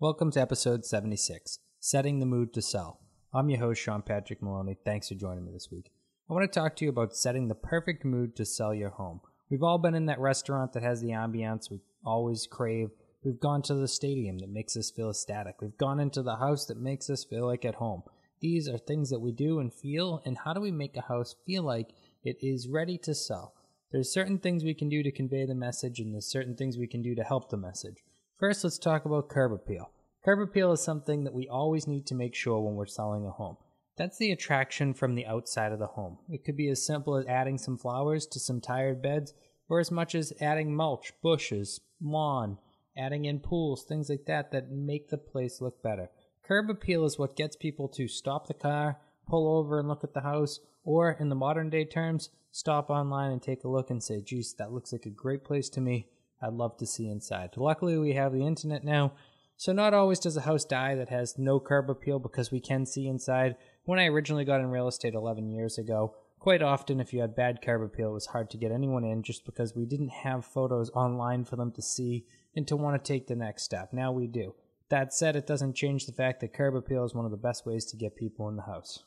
Welcome to episode 76, Setting the Mood to Sell. I'm your host, Sean Patrick Maloney. Thanks for joining me this week. I want to talk to you about setting the perfect mood to sell your home. We've all been in that restaurant that has the ambiance we always crave. We've gone to the stadium that makes us feel ecstatic. We've gone into the house that makes us feel like at home. These are things that we do and feel, and how do we make a house feel like it is ready to sell? There's certain things we can do to convey the message, and there's certain things we can do to help the message. First, let's talk about curb appeal. Curb appeal is something that we always need to make sure when we're selling a home. That's the attraction from the outside of the home. It could be as simple as adding some flowers to some tired beds, or as much as adding mulch, bushes, lawn, adding in pools, things like that that make the place look better. Curb appeal is what gets people to stop the car, pull over and look at the house, or in the modern day terms, stop online and take a look and say, geez, that looks like a great place to me. I'd love to see inside. Luckily, we have the internet now, so not always does a house die that has no curb appeal because we can see inside. When I originally got in real estate 11 years ago, quite often if you had bad curb appeal, it was hard to get anyone in just because we didn't have photos online for them to see and to want to take the next step. Now we do. That said, it doesn't change the fact that curb appeal is one of the best ways to get people in the house.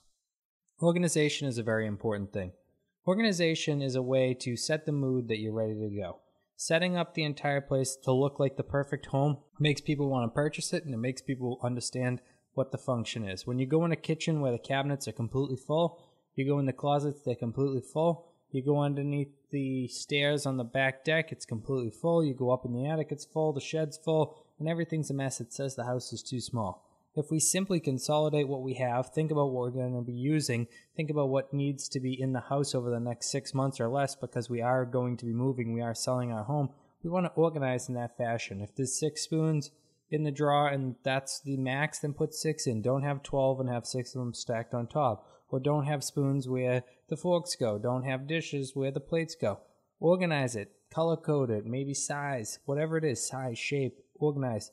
Organization is a very important thing. Organization is a way to set the mood that you're ready to go setting up the entire place to look like the perfect home makes people want to purchase it and it makes people understand what the function is. When you go in a kitchen where the cabinets are completely full, you go in the closets, they're completely full. You go underneath the stairs on the back deck, it's completely full. You go up in the attic, it's full. The shed's full, and everything's a mess. It says the house is too small if we simply consolidate what we have, think about what we're going to be using, think about what needs to be in the house over the next six months or less because we are going to be moving, we are selling our home, we want to organize in that fashion. If there's six spoons in the drawer and that's the max, then put six in. Don't have 12 and have six of them stacked on top. Or don't have spoons where the forks go. Don't have dishes where the plates go. Organize it, color code it, maybe size, whatever it is, size, shape, organize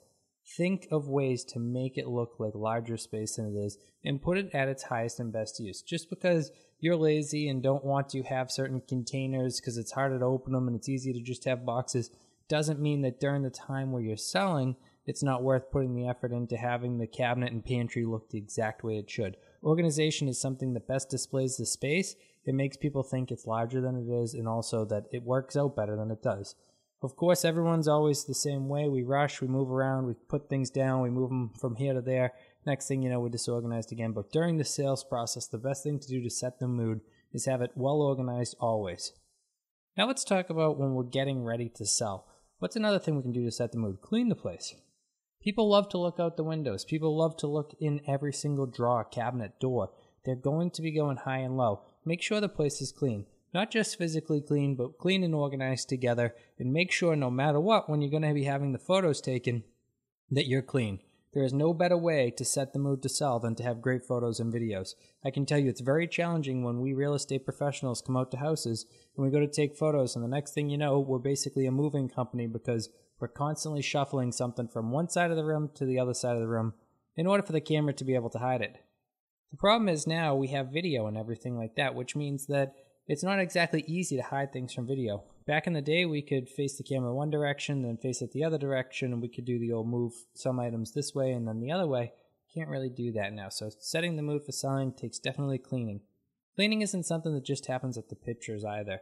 Think of ways to make it look like larger space than it is and put it at its highest and best use. Just because you're lazy and don't want to have certain containers because it's harder to open them and it's easy to just have boxes doesn't mean that during the time where you're selling, it's not worth putting the effort into having the cabinet and pantry look the exact way it should. Organization is something that best displays the space. It makes people think it's larger than it is and also that it works out better than it does. Of course, everyone's always the same way. We rush, we move around, we put things down, we move them from here to there. Next thing you know, we're disorganized again. But during the sales process, the best thing to do to set the mood is have it well organized always. Now let's talk about when we're getting ready to sell. What's another thing we can do to set the mood? Clean the place. People love to look out the windows. People love to look in every single drawer, cabinet, door. They're going to be going high and low. Make sure the place is clean not just physically clean, but clean and organized together. And make sure, no matter what, when you're going to be having the photos taken, that you're clean. There is no better way to set the mood to sell than to have great photos and videos. I can tell you it's very challenging when we real estate professionals come out to houses and we go to take photos, and the next thing you know, we're basically a moving company because we're constantly shuffling something from one side of the room to the other side of the room in order for the camera to be able to hide it. The problem is now we have video and everything like that, which means that it's not exactly easy to hide things from video. Back in the day, we could face the camera one direction, then face it the other direction, and we could do the old move some items this way and then the other way. Can't really do that now, so setting the mood for selling takes definitely cleaning. Cleaning isn't something that just happens at the pictures either.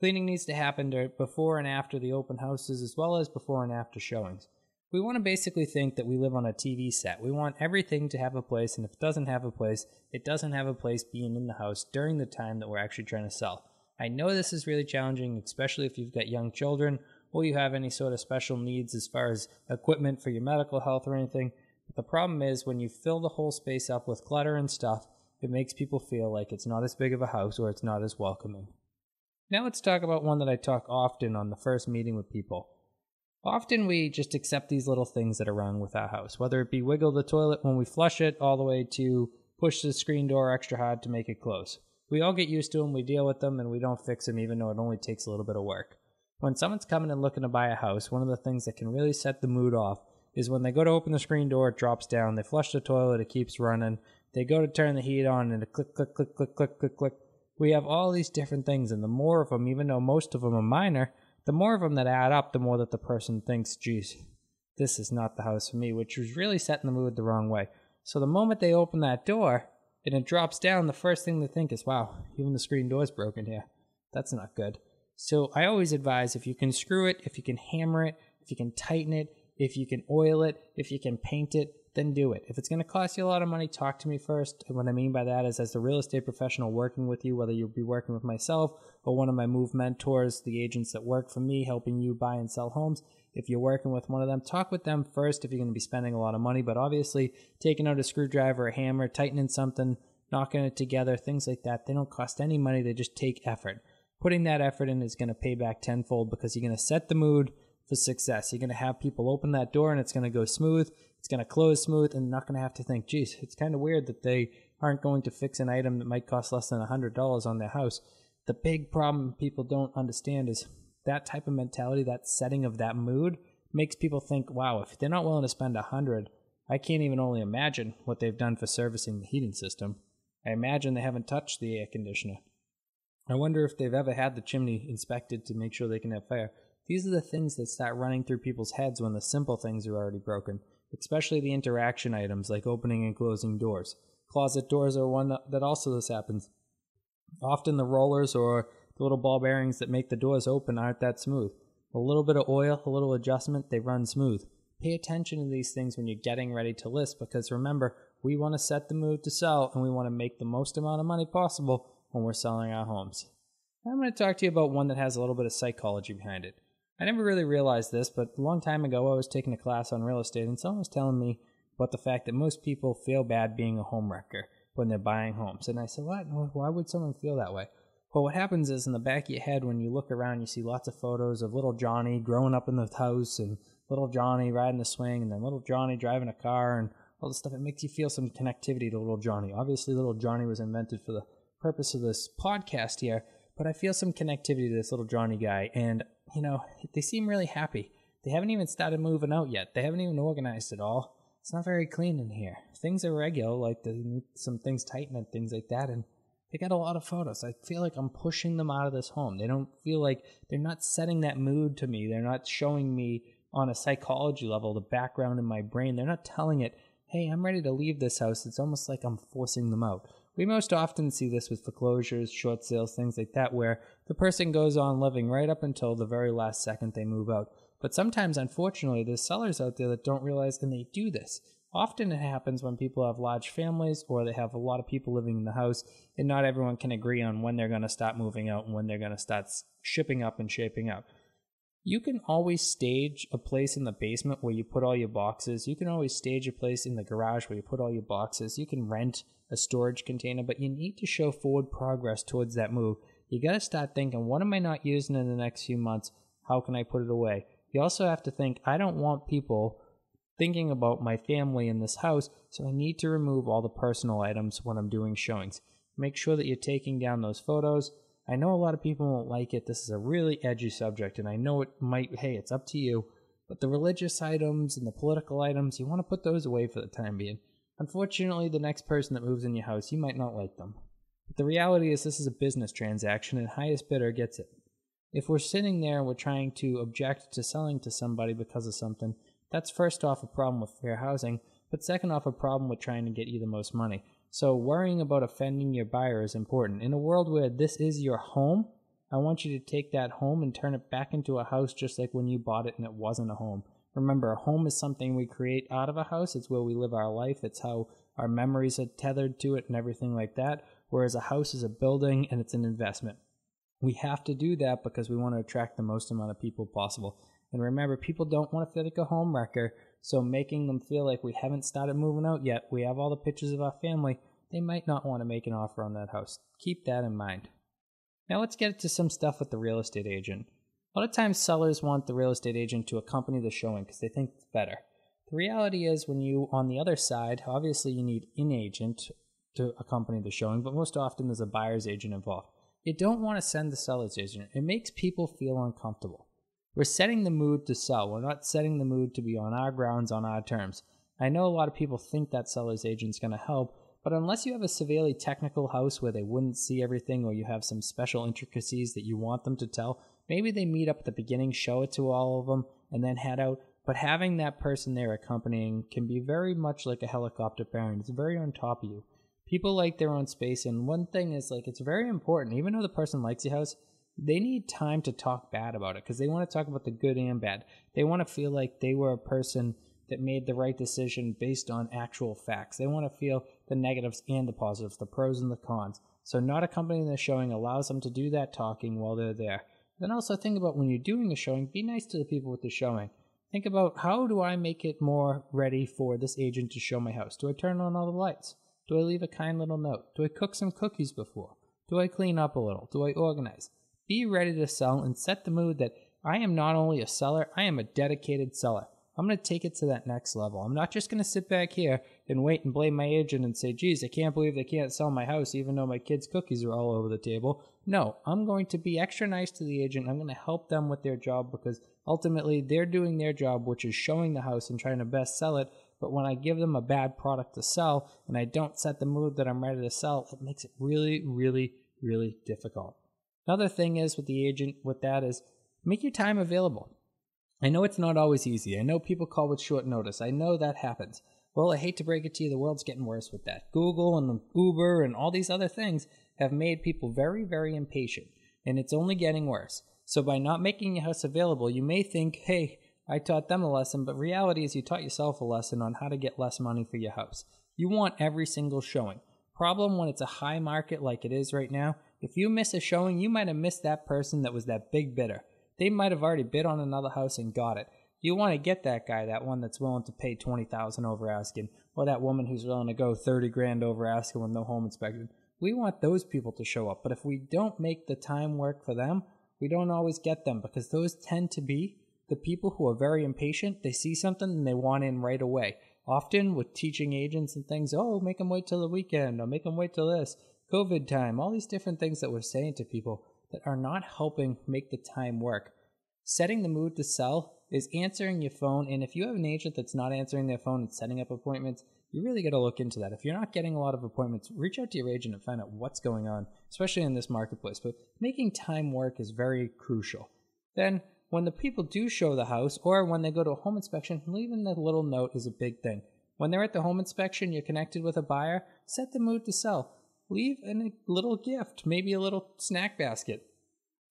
Cleaning needs to happen before and after the open houses as well as before and after showings we want to basically think that we live on a TV set. We want everything to have a place, and if it doesn't have a place, it doesn't have a place being in the house during the time that we're actually trying to sell. I know this is really challenging, especially if you've got young children or you have any sort of special needs as far as equipment for your medical health or anything. But the problem is when you fill the whole space up with clutter and stuff, it makes people feel like it's not as big of a house or it's not as welcoming. Now let's talk about one that I talk often on the first meeting with people Often we just accept these little things that are wrong with our house, whether it be wiggle the toilet when we flush it, all the way to push the screen door extra hard to make it close. We all get used to them, we deal with them, and we don't fix them, even though it only takes a little bit of work. When someone's coming and looking to buy a house, one of the things that can really set the mood off is when they go to open the screen door, it drops down. They flush the toilet, it keeps running. They go to turn the heat on, and it click, click, click, click, click, click, click. We have all these different things, and the more of them, even though most of them are minor, the more of them that add up, the more that the person thinks, geez, this is not the house for me, which was really setting the mood the wrong way. So the moment they open that door and it drops down, the first thing they think is, wow, even the screen door's broken here. That's not good. So I always advise if you can screw it, if you can hammer it, if you can tighten it, if you can oil it, if you can paint it, then do it. If it's going to cost you a lot of money, talk to me first. And what I mean by that is, as a real estate professional working with you, whether you'll be working with myself or one of my move mentors, the agents that work for me, helping you buy and sell homes. If you're working with one of them, talk with them first if you're going to be spending a lot of money. But obviously, taking out a screwdriver, a hammer, tightening something, knocking it together, things like that, they don't cost any money. They just take effort. Putting that effort in is going to pay back tenfold because you're going to set the mood for success. You're going to have people open that door and it's going to go smooth. It's going to close smooth and not going to have to think, geez, it's kind of weird that they aren't going to fix an item that might cost less than $100 on their house. The big problem people don't understand is that type of mentality, that setting of that mood makes people think, wow, if they're not willing to spend 100 I can't even only imagine what they've done for servicing the heating system. I imagine they haven't touched the air conditioner. I wonder if they've ever had the chimney inspected to make sure they can have fire. These are the things that start running through people's heads when the simple things are already broken, especially the interaction items like opening and closing doors. Closet doors are one that also this happens. Often the rollers or the little ball bearings that make the doors open aren't that smooth. A little bit of oil, a little adjustment, they run smooth. Pay attention to these things when you're getting ready to list because remember, we want to set the mood to sell and we want to make the most amount of money possible when we're selling our homes. I'm going to talk to you about one that has a little bit of psychology behind it. I never really realized this, but a long time ago, I was taking a class on real estate, and someone was telling me about the fact that most people feel bad being a home wrecker when they're buying homes. And I said, What? Why would someone feel that way? Well, what happens is in the back of your head, when you look around, you see lots of photos of little Johnny growing up in the house and little Johnny riding the swing and then little Johnny driving a car and all this stuff. It makes you feel some connectivity to little Johnny. Obviously, little Johnny was invented for the purpose of this podcast here, but I feel some connectivity to this little Johnny guy, and you know they seem really happy. They haven't even started moving out yet. They haven't even organized at all. It's not very clean in here. Things are regular, like some things tightened, and things like that, and they got a lot of photos. I feel like I'm pushing them out of this home. They don't feel like they're not setting that mood to me. They're not showing me on a psychology level the background in my brain. They're not telling it, hey, I'm ready to leave this house. It's almost like I'm forcing them out. We most often see this with foreclosures, short sales, things like that, where the person goes on living right up until the very last second they move out. But sometimes, unfortunately, there's sellers out there that don't realize and they do this. Often it happens when people have large families or they have a lot of people living in the house, and not everyone can agree on when they're going to stop moving out and when they're going to start shipping up and shaping up you can always stage a place in the basement where you put all your boxes. You can always stage a place in the garage where you put all your boxes. You can rent a storage container, but you need to show forward progress towards that move. You got to start thinking, what am I not using in the next few months? How can I put it away? You also have to think, I don't want people thinking about my family in this house, so I need to remove all the personal items when I'm doing showings. Make sure that you're taking down those photos I know a lot of people won't like it. This is a really edgy subject, and I know it might, hey, it's up to you. But the religious items and the political items, you want to put those away for the time being. Unfortunately, the next person that moves in your house, you might not like them. But the reality is, this is a business transaction, and highest bidder gets it. If we're sitting there and we're trying to object to selling to somebody because of something, that's first off a problem with fair housing, but second off a problem with trying to get you the most money. So worrying about offending your buyer is important. In a world where this is your home, I want you to take that home and turn it back into a house just like when you bought it and it wasn't a home. Remember, a home is something we create out of a house. It's where we live our life. It's how our memories are tethered to it and everything like that. Whereas a house is a building and it's an investment. We have to do that because we want to attract the most amount of people possible. And remember, people don't want to feel like a home wrecker. So making them feel like we haven't started moving out yet, we have all the pictures of our family, they might not want to make an offer on that house. Keep that in mind. Now let's get to some stuff with the real estate agent. A lot of times sellers want the real estate agent to accompany the showing because they think it's better. The reality is when you on the other side, obviously you need an agent to accompany the showing, but most often there's a buyer's agent involved. You don't want to send the seller's agent. It makes people feel uncomfortable. We're setting the mood to sell. We're not setting the mood to be on our grounds, on our terms. I know a lot of people think that seller's agent's going to help, but unless you have a severely technical house where they wouldn't see everything or you have some special intricacies that you want them to tell, maybe they meet up at the beginning, show it to all of them, and then head out. But having that person there accompanying can be very much like a helicopter parent. It's very on top of you. People like their own space, and one thing is like it's very important, even though the person likes your house, they need time to talk bad about it because they want to talk about the good and bad. They want to feel like they were a person that made the right decision based on actual facts. They want to feel the negatives and the positives, the pros and the cons. So, not accompanying the showing allows them to do that talking while they're there. Then, also think about when you're doing a showing, be nice to the people with the showing. Think about how do I make it more ready for this agent to show my house? Do I turn on all the lights? Do I leave a kind little note? Do I cook some cookies before? Do I clean up a little? Do I organize? Be ready to sell and set the mood that I am not only a seller, I am a dedicated seller. I'm going to take it to that next level. I'm not just going to sit back here and wait and blame my agent and say, geez, I can't believe they can't sell my house even though my kids' cookies are all over the table. No, I'm going to be extra nice to the agent. I'm going to help them with their job because ultimately they're doing their job, which is showing the house and trying to best sell it. But when I give them a bad product to sell and I don't set the mood that I'm ready to sell, it makes it really, really, really difficult. Another thing is with the agent, with that is make your time available. I know it's not always easy. I know people call with short notice. I know that happens. Well, I hate to break it to you, the world's getting worse with that. Google and Uber and all these other things have made people very, very impatient, and it's only getting worse. So, by not making your house available, you may think, hey, I taught them a lesson, but reality is you taught yourself a lesson on how to get less money for your house. You want every single showing. Problem when it's a high market like it is right now if you miss a showing, you might have missed that person that was that big bidder. They might have already bid on another house and got it. You want to get that guy, that one that's willing to pay twenty thousand over asking, or that woman who's willing to go thirty grand over asking with no home inspection. We want those people to show up, but if we don't make the time work for them, we don't always get them because those tend to be the people who are very impatient. They see something and they want in right away. Often with teaching agents and things, oh, make them wait till the weekend or make them wait till this. COVID time, all these different things that we're saying to people that are not helping make the time work. Setting the mood to sell is answering your phone. And if you have an agent that's not answering their phone and setting up appointments, you really got to look into that. If you're not getting a lot of appointments, reach out to your agent and find out what's going on, especially in this marketplace. But making time work is very crucial. Then, when the people do show the house or when they go to a home inspection, leaving the little note is a big thing. When they're at the home inspection, you're connected with a buyer, set the mood to sell leave a little gift, maybe a little snack basket,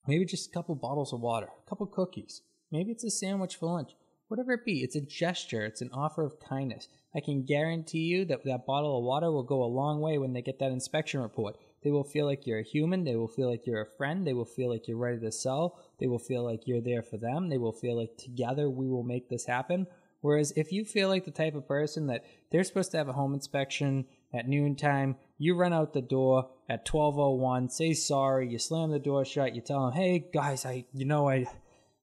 maybe just a couple bottles of water, a couple cookies. Maybe it's a sandwich for lunch. Whatever it be, it's a gesture, it's an offer of kindness. I can guarantee you that that bottle of water will go a long way when they get that inspection report. They will feel like you're a human, they will feel like you're a friend, they will feel like you're ready to sell, they will feel like you're there for them, they will feel like together we will make this happen. Whereas if you feel like the type of person that they're supposed to have a home inspection at noontime. You run out the door at 12:01, say sorry. You slam the door shut. You tell them, "Hey guys, I you know I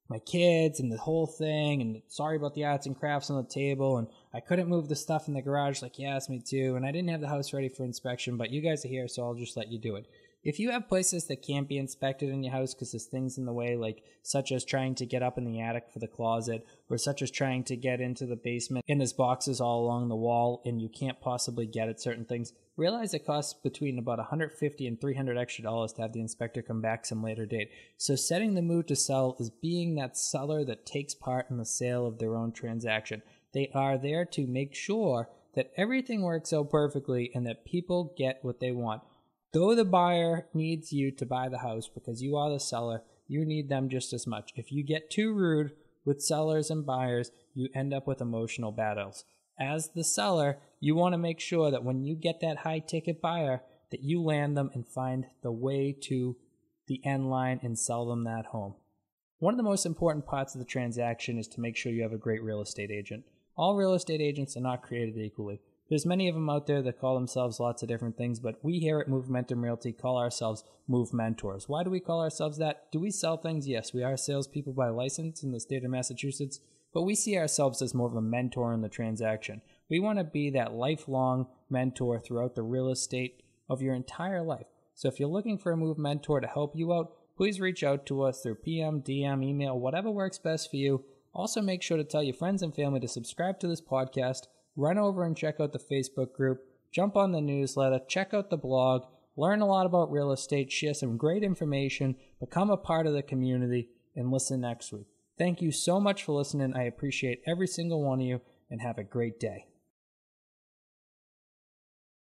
my kids and the whole thing and sorry about the arts and crafts on the table and I couldn't move the stuff in the garage like you asked me to and I didn't have the house ready for inspection, but you guys are here, so I'll just let you do it." if you have places that can't be inspected in your house because there's things in the way, like such as trying to get up in the attic for the closet, or such as trying to get into the basement and there's boxes all along the wall and you can't possibly get at certain things, realize it costs between about 150 and 300 extra dollars to have the inspector come back some later date. So setting the mood to sell is being that seller that takes part in the sale of their own transaction. They are there to make sure that everything works out perfectly and that people get what they want. Though the buyer needs you to buy the house because you are the seller, you need them just as much. If you get too rude with sellers and buyers, you end up with emotional battles. As the seller, you want to make sure that when you get that high ticket buyer, that you land them and find the way to the end line and sell them that home. One of the most important parts of the transaction is to make sure you have a great real estate agent. All real estate agents are not created equally. There's many of them out there that call themselves lots of different things, but we here at Movementum Realty call ourselves Move Mentors. Why do we call ourselves that? Do we sell things? Yes, we are salespeople by license in the state of Massachusetts, but we see ourselves as more of a mentor in the transaction. We want to be that lifelong mentor throughout the real estate of your entire life. So if you're looking for a Move Mentor to help you out, please reach out to us through PM, DM, email, whatever works best for you. Also, make sure to tell your friends and family to subscribe to this podcast run over and check out the Facebook group, jump on the newsletter, check out the blog, learn a lot about real estate. She has some great information. Become a part of the community and listen next week. Thank you so much for listening. I appreciate every single one of you and have a great day.